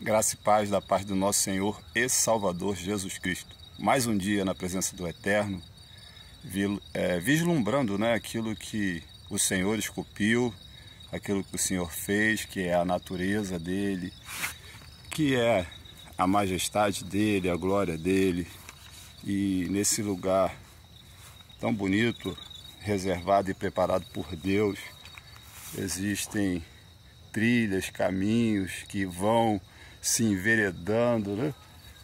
Graça e paz da paz do nosso Senhor e Salvador Jesus Cristo. Mais um dia na presença do Eterno, é, vislumbrando né, aquilo que o Senhor esculpiu, aquilo que o Senhor fez, que é a natureza dele, que é a majestade dele, a glória dele. E nesse lugar tão bonito, reservado e preparado por Deus, existem trilhas, caminhos que vão se enveredando né,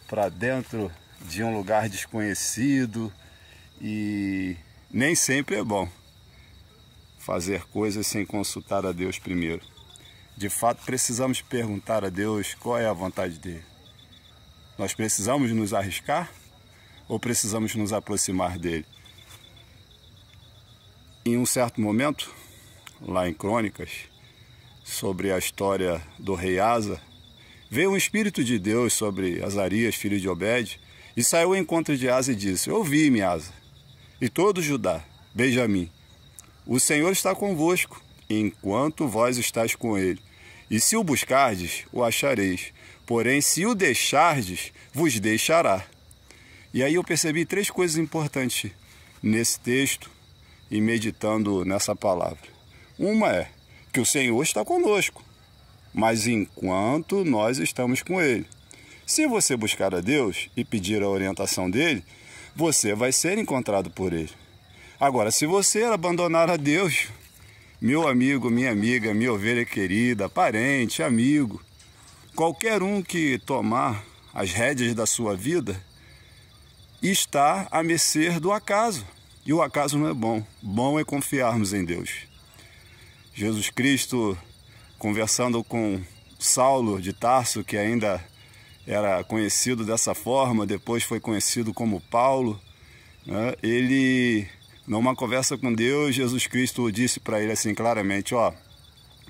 para dentro de um lugar desconhecido e nem sempre é bom fazer coisas sem consultar a Deus primeiro. De fato, precisamos perguntar a Deus qual é a vontade dele. Nós precisamos nos arriscar ou precisamos nos aproximar dele? Em um certo momento, lá em Crônicas, sobre a história do rei Asa, veio o Espírito de Deus sobre Azarias, filho de Obed, e saiu ao encontro de Asa e disse: Ouvi-me, Asa, e todo Judá, Benjamim. O Senhor está convosco, enquanto vós estáis com ele. E se o buscardes, o achareis. Porém, se o deixardes, vos deixará. E aí eu percebi três coisas importantes nesse texto e meditando nessa palavra. Uma é que o Senhor está conosco mas enquanto nós estamos com Ele. Se você buscar a Deus e pedir a orientação dele, você vai ser encontrado por ele. Agora, se você abandonar a Deus, meu amigo, minha amiga, minha ovelha querida, parente, amigo, qualquer um que tomar as rédeas da sua vida está à mercê do acaso. E o acaso não é bom. Bom é confiarmos em Deus. Jesus Cristo conversando com Saulo de Tarso, que ainda era conhecido dessa forma, depois foi conhecido como Paulo, né? ele, numa conversa com Deus, Jesus Cristo disse para ele assim claramente: Ó,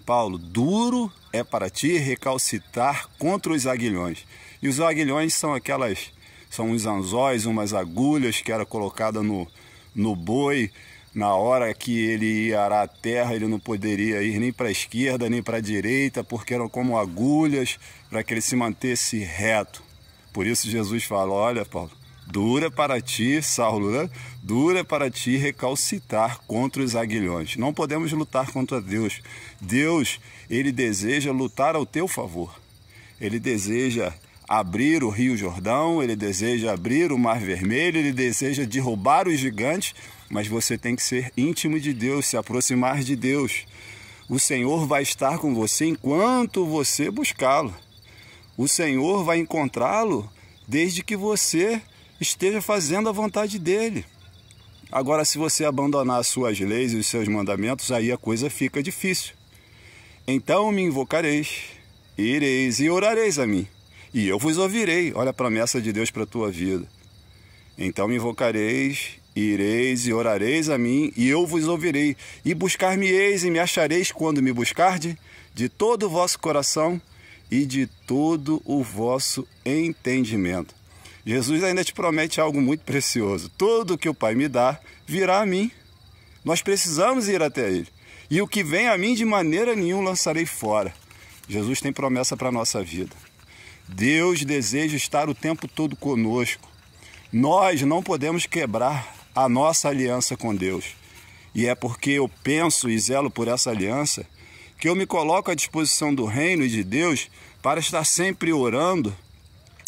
Paulo, duro é para ti recalcitar contra os aguilhões. E os aguilhões são aquelas, são uns anzóis, umas agulhas que era colocada no, no boi na hora que ele ia arar a terra, ele não poderia ir nem para a esquerda nem para a direita, porque eram como agulhas para que ele se mantesse reto. Por isso Jesus fala: Olha, Paulo, dura para ti, Saulo, né? dura para ti recalcitar contra os aguilhões. Não podemos lutar contra Deus. Deus, ele deseja lutar ao teu favor. Ele deseja abrir o Rio Jordão, ele deseja abrir o Mar Vermelho, ele deseja derrubar os gigantes, mas você tem que ser íntimo de Deus, se aproximar de Deus. O Senhor vai estar com você enquanto você buscá-lo. O Senhor vai encontrá-lo desde que você esteja fazendo a vontade dele. Agora, se você abandonar as suas leis e os seus mandamentos, aí a coisa fica difícil. Então me invocareis, ireis e orareis a mim e eu vos ouvirei, olha a promessa de Deus para a tua vida. Então me invocareis, ireis e orareis a mim, e eu vos ouvirei. E buscar-me-eis e me achareis quando me buscardes, de todo o vosso coração e de todo o vosso entendimento. Jesus ainda te promete algo muito precioso. Tudo que o Pai me dá virá a mim. Nós precisamos ir até Ele. E o que vem a mim, de maneira nenhuma lançarei fora. Jesus tem promessa para a nossa vida. Deus deseja estar o tempo todo conosco. Nós não podemos quebrar a nossa aliança com Deus. E é porque eu penso e zelo por essa aliança que eu me coloco à disposição do reino e de Deus para estar sempre orando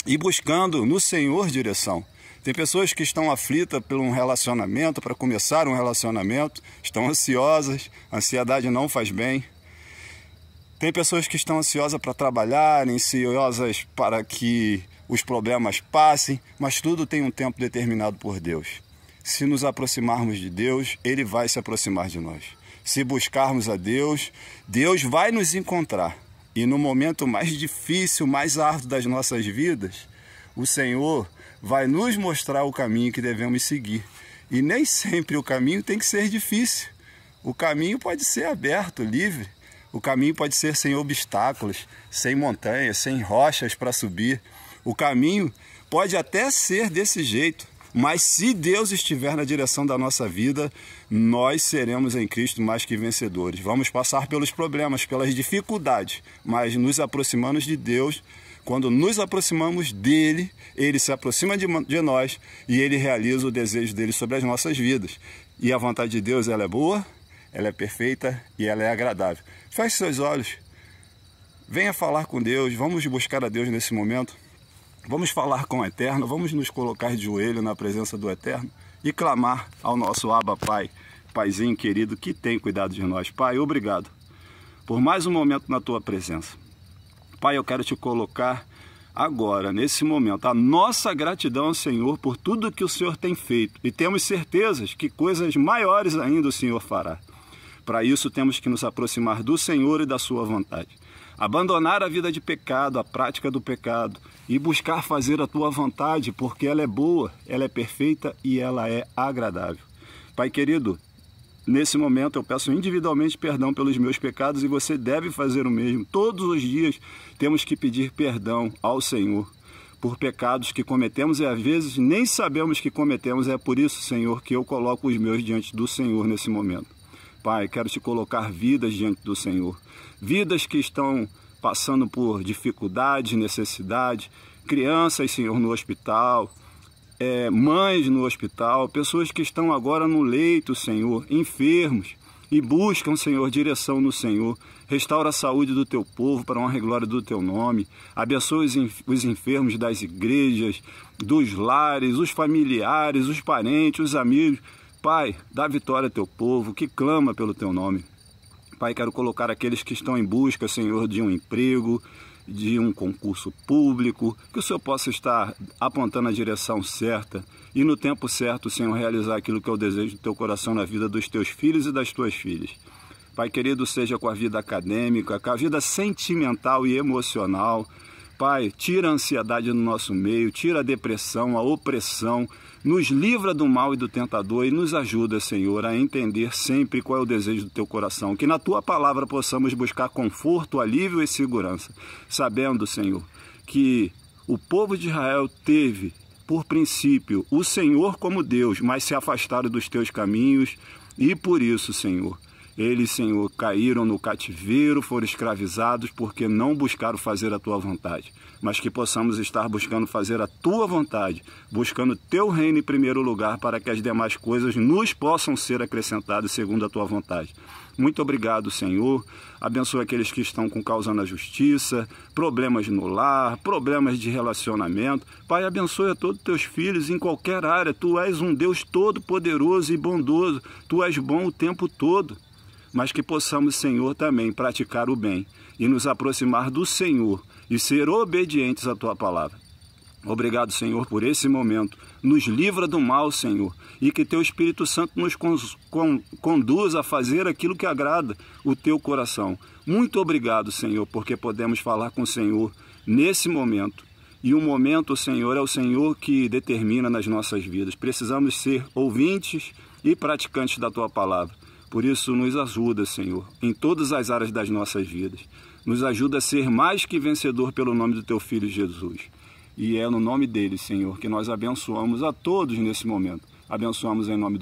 e buscando no Senhor direção. Tem pessoas que estão aflitas por um relacionamento, para começar um relacionamento, estão ansiosas, ansiedade não faz bem. Tem pessoas que estão ansiosas para trabalhar, ansiosas para que os problemas passem, mas tudo tem um tempo determinado por Deus. Se nos aproximarmos de Deus, Ele vai se aproximar de nós. Se buscarmos a Deus, Deus vai nos encontrar. E no momento mais difícil, mais árduo das nossas vidas, o Senhor vai nos mostrar o caminho que devemos seguir. E nem sempre o caminho tem que ser difícil. O caminho pode ser aberto, livre. O caminho pode ser sem obstáculos, sem montanhas, sem rochas para subir. O caminho pode até ser desse jeito, mas se Deus estiver na direção da nossa vida, nós seremos em Cristo mais que vencedores. Vamos passar pelos problemas, pelas dificuldades, mas nos aproximamos de Deus, quando nos aproximamos dele, ele se aproxima de, de nós e ele realiza o desejo dele sobre as nossas vidas. E a vontade de Deus, ela é boa, ela é perfeita e ela é agradável. Feche seus olhos, venha falar com Deus, vamos buscar a Deus nesse momento, vamos falar com o Eterno, vamos nos colocar de joelho na presença do Eterno e clamar ao nosso Abba Pai, Paizinho querido que tem cuidado de nós. Pai, obrigado por mais um momento na tua presença. Pai, eu quero te colocar agora, nesse momento, a nossa gratidão ao Senhor por tudo que o Senhor tem feito e temos certezas que coisas maiores ainda o Senhor fará. Para isso, temos que nos aproximar do Senhor e da Sua vontade. Abandonar a vida de pecado, a prática do pecado e buscar fazer a tua vontade, porque ela é boa, ela é perfeita e ela é agradável. Pai querido, Nesse momento eu peço individualmente perdão pelos meus pecados e você deve fazer o mesmo. Todos os dias temos que pedir perdão ao Senhor por pecados que cometemos e às vezes nem sabemos que cometemos. É por isso, Senhor, que eu coloco os meus diante do Senhor nesse momento. Pai, quero te colocar vidas diante do Senhor. Vidas que estão passando por dificuldade, necessidade, crianças, Senhor, no hospital, é, mães no hospital, pessoas que estão agora no leito, Senhor, enfermos, e buscam, Senhor, direção no Senhor. Restaura a saúde do teu povo para a honra e glória do teu nome. Abençoa os enfermos das igrejas, dos lares, os familiares, os parentes, os amigos Pai, dá vitória ao teu povo que clama pelo teu nome. Pai, quero colocar aqueles que estão em busca, Senhor, de um emprego, de um concurso público, que o Senhor possa estar apontando a direção certa e no tempo certo, Senhor, realizar aquilo que é o desejo do teu coração na vida dos teus filhos e das tuas filhas. Pai querido, seja com a vida acadêmica, com a vida sentimental e emocional, Pai, tira a ansiedade do nosso meio, tira a depressão, a opressão, nos livra do mal e do tentador e nos ajuda, Senhor, a entender sempre qual é o desejo do teu coração. Que na tua palavra possamos buscar conforto, alívio e segurança, sabendo, Senhor, que o povo de Israel teve por princípio o Senhor como Deus, mas se afastaram dos teus caminhos e por isso, Senhor eles, Senhor, caíram no cativeiro, foram escravizados porque não buscaram fazer a tua vontade, mas que possamos estar buscando fazer a tua vontade, buscando teu reino em primeiro lugar, para que as demais coisas nos possam ser acrescentadas segundo a tua vontade. Muito obrigado, Senhor. Abençoa aqueles que estão com causa na justiça, problemas no lar, problemas de relacionamento. Pai, abençoa todos teus filhos em qualquer área. Tu és um Deus todo-poderoso e bondoso. Tu és bom o tempo todo mas que possamos, Senhor, também praticar o bem e nos aproximar do Senhor e ser obedientes à tua palavra. Obrigado, Senhor, por esse momento. Nos livra do mal, Senhor, e que teu Espírito Santo nos conduza a fazer aquilo que agrada o teu coração. Muito obrigado, Senhor, porque podemos falar com o Senhor nesse momento. E o momento, Senhor, é o Senhor que determina nas nossas vidas. Precisamos ser ouvintes e praticantes da tua palavra. Por isso, nos ajuda, Senhor, em todas as áreas das nossas vidas. Nos ajuda a ser mais que vencedor pelo nome do Teu Filho Jesus. E é no nome dele, Senhor, que nós abençoamos a todos nesse momento. Abençoamos em nome do